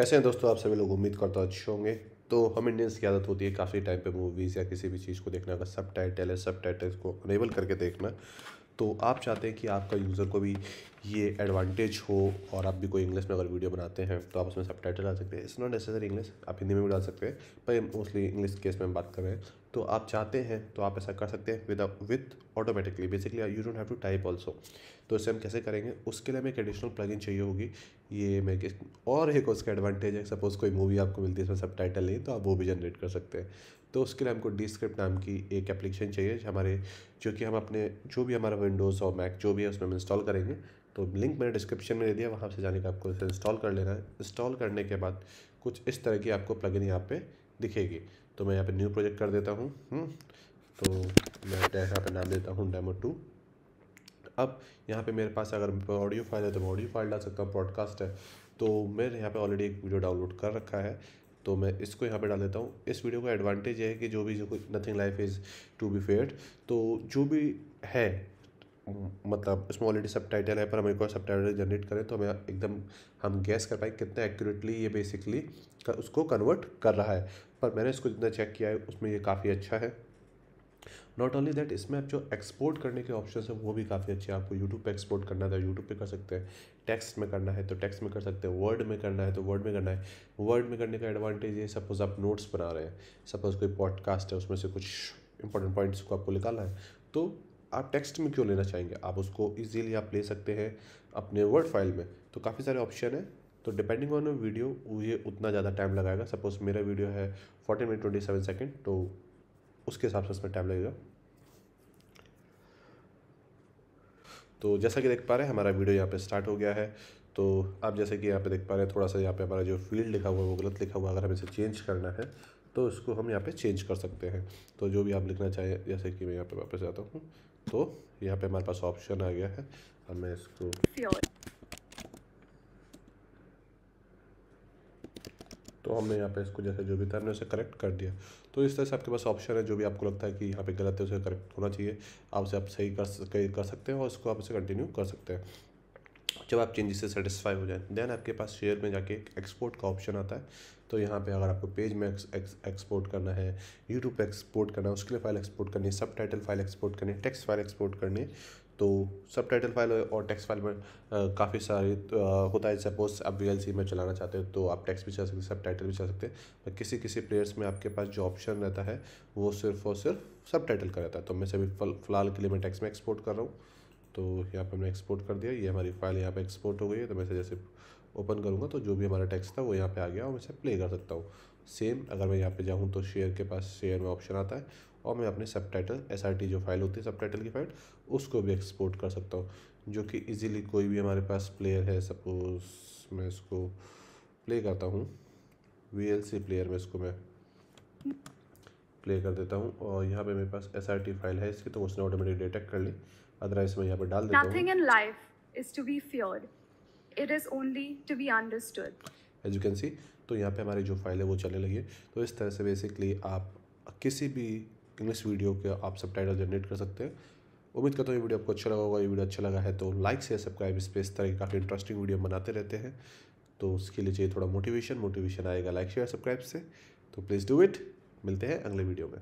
कैसे हैं दोस्तों आप सभी लोग उम्मीद करता अच्छे होंगे तो हम इंडियंस की आदत होती है काफ़ी टाइम पे मूवीज़ या किसी भी चीज़ को देखना अगर सब टाइटल है सब टाइटल को अनेबल करके देखना तो आप चाहते हैं कि आपका यूज़र को भी ये एडवांटेज हो और आप भी कोई इंग्लिश में अगर वीडियो बनाते हैं तो आप उसमें सब टाइटल डाल सकते हैं इट्स नॉट नेसेसरी इंग्लिश आप हिंदी में भी डाल सकते हैं पर मोस्टली इंग्लिश केस में हम बात कर रहे हैं तो आप चाहते हैं तो आप ऐसा कर सकते हैं with with automatically basically you don't have to type also तो इसे हम कैसे करेंगे उसके लिए हमें एक एडिशनल प्लग चाहिए होगी ये मैं और एक उसका एडवांटेज है सपोज़ कोई मूवी आपको मिलती है इसमें सब टाइटल नहीं तो आप वो भी जनरेट कर सकते हैं तो उसके लिए हमको डिस्क्रिप्ट नाम की एक एप्लीकेशन चाहिए हमारे जो कि हम अपने जो भी हमारा विंडोज़ और मैक जो भी है उसमें हम इंस्टॉल करेंगे तो लिंक मैंने डिस्क्रिप्शन में दे दिया वहाँ से जाने का आपको इसे इंस्टॉल कर लेना है इंस्टॉल करने के बाद कुछ इस तरह की आपको प्लगिन यहाँ पे दिखेगी तो मैं यहाँ पे न्यू प्रोजेक्ट कर देता हूँ हम्म। तो मैं डैश यहाँ पे नाम देता हूँ डेमो टू अब यहाँ पे मेरे पास अगर ऑडियो फाइल है तो मैं ऑडियो फाइल डाल सकता हूँ पॉडकास्ट है तो मैंने यहाँ पे ऑलरेडी एक वीडियो डाउनलोड कर रखा है तो मैं इसको यहाँ पे डाल देता हूँ इस वीडियो का एडवांटेज ये है कि जो भी जो कोई nothing life is to be fair तो जो भी है मतलब स्मॉल ऑलरेडी सब टाइटल है पर हम एक सब टाइटल जनरेट करें तो हमें एकदम हम गैस कर पाए कितना एक्यूरेटली ये बेसिकली कर, उसको कन्वर्ट कर रहा है पर मैंने इसको जितना चेक किया है उसमें ये काफ़ी अच्छा है नॉट ओनली दैट इसमें आप जो एक्सपोर्ट करने के ऑप्शन हैं वो भी काफ़ी अच्छे हैं आपको यूट्यूब पे एक्सपोर्ट करना है तो यूट्यूब पे कर सकते हैं टेक्स्ट में करना है तो टेक्स्ट में कर सकते हैं वर्ड में करना है तो वर्ड में करना है वर्ड में करने का एडवांटेज ये सपोज़ आप नोट्स बना रहे हैं सपोज़ कोई पॉडकास्ट है उसमें से कुछ इंपॉर्टेंट पॉइंट्स को आपको निकालना है तो आप टेक्स्ट में क्यों लेना चाहेंगे आप उसको ईजीली आप ले सकते हैं अपने वर्ड फाइल में तो काफ़ी सारे ऑप्शन हैं तो डिपेंडिंग ऑन वीडियो ये उतना ज़्यादा टाइम लगाएगा सपोज़ मेरा वीडियो है fourteen minute twenty seven second तो उसके हिसाब से उसमें टाइम लगेगा तो जैसा कि देख पा रहे हैं हमारा वीडियो यहाँ पे स्टार्ट हो गया है तो आप जैसे कि यहाँ पे देख पा रहे हैं थोड़ा सा यहाँ पे हमारा जो फील्ड लिखा हुआ है वो गलत लिखा हुआ है अगर हमें इसे चेंज करना है तो इसको हम यहाँ पे चेंज कर सकते हैं तो जो भी आप लिखना चाहें जैसे कि मैं यहाँ पे वापस आता हूँ तो यहाँ पे हमारे पास ऑप्शन आ गया है अब मैं इसको तो हमने यहाँ पे इसको जैसे जो भी था हमने उसे करेक्ट कर दिया तो इस तरह से आपके पास ऑप्शन है जो भी आपको लगता है कि यहाँ पे गलत है उसे करेक्ट होना चाहिए आप उसे आप सही कर कर सकते हैं और इसको आप उसे कंटिन्यू कर सकते हैं जब आप चेंजेस से सेटिस्फाई हो जाए देन आपके पास शेयर में जाके एक्सपोर्ट का ऑप्शन आता है तो यहाँ पे अगर आपको पेज में एक्सपोर्ट करना है यूट्यूब पर एक्सपोर्ट करना है उसके लिए फाइल एक्सपोर्ट करनी है सब टाइटल फाइल एक्सपोर्ट करनी है टेक्स्ट फाइल एक्सपोर्ट करनी है तो सब टाइटल फाइल और टेक्स्ट फाइल में काफ़ी सारे होता है सपोज आप वी में चलाना चाहते हो तो आप टेक्स्ट भी चला सकते हैं सब टाइटल भी चला सकते हैं पर किसी किसी प्लेयर्स में आपके पास जो ऑप्शन रहता है वो सिर्फ और सिर्फ सब टाइटल का रहता है तो मैं सभी फिलहाल के लिए मैं टेक्स्ट में एक्सपोर्ट कर रहा हूँ तो यहाँ पर मैंने एक्सपोर्ट कर दिया ये हमारी फाइल यहाँ पर एक्सपोर्ट हो गई है तो मैं जैसे ओपन करूँगा तो जो भी हमारा टेक्स्ट था वो यहाँ पे आ गया और मैं इसे प्ले कर सकता हूँ सेम अगर मैं यहाँ पे जाऊँ तो शेयर के पास शेयर में ऑप्शन आता है और मैं अपने सब टाइटल एस जो फाइल होती है सब टाइटल की फाइल उसको भी एक्सपोर्ट कर सकता हूँ जो कि ईजिली कोई भी हमारे पास प्लेयर है सपोज मैं इसको प्ले करता हूँ वी प्लेयर में इसको मैं प्ले कर देता हूँ और यहाँ पे मेरे पास एस फाइल है इसकी तो उसने ऑटोमेटिक डिटेक्ट कर ली अदरवाइज मैं यहाँ पे डाल देता हूँ it is only to be understood as you can see तो यहाँ पे हमारी जो फाइल है वो चलने लगी है तो इस तरह से बेसिकली आप किसी भी इंग्लिश वीडियो के आप सब टाइटल जनरेट कर सकते हैं उम्मीद करता हूँ ये वीडियो आपको अच्छा लगा होगा ये वीडियो अच्छा लगा है तो लाइक से सब्सक्राइब इस पर इस तरह की काफ़ी इंटरेस्टिंग वीडियो बनाते रहते हैं तो उसके लिए चाहिए थोड़ा मोटिवेशन मोटिवेशन आएगा लाइक शेयर सब्सक्राइब से तो प्लीज़ डू इट मिलते हैं अगले वीडियो में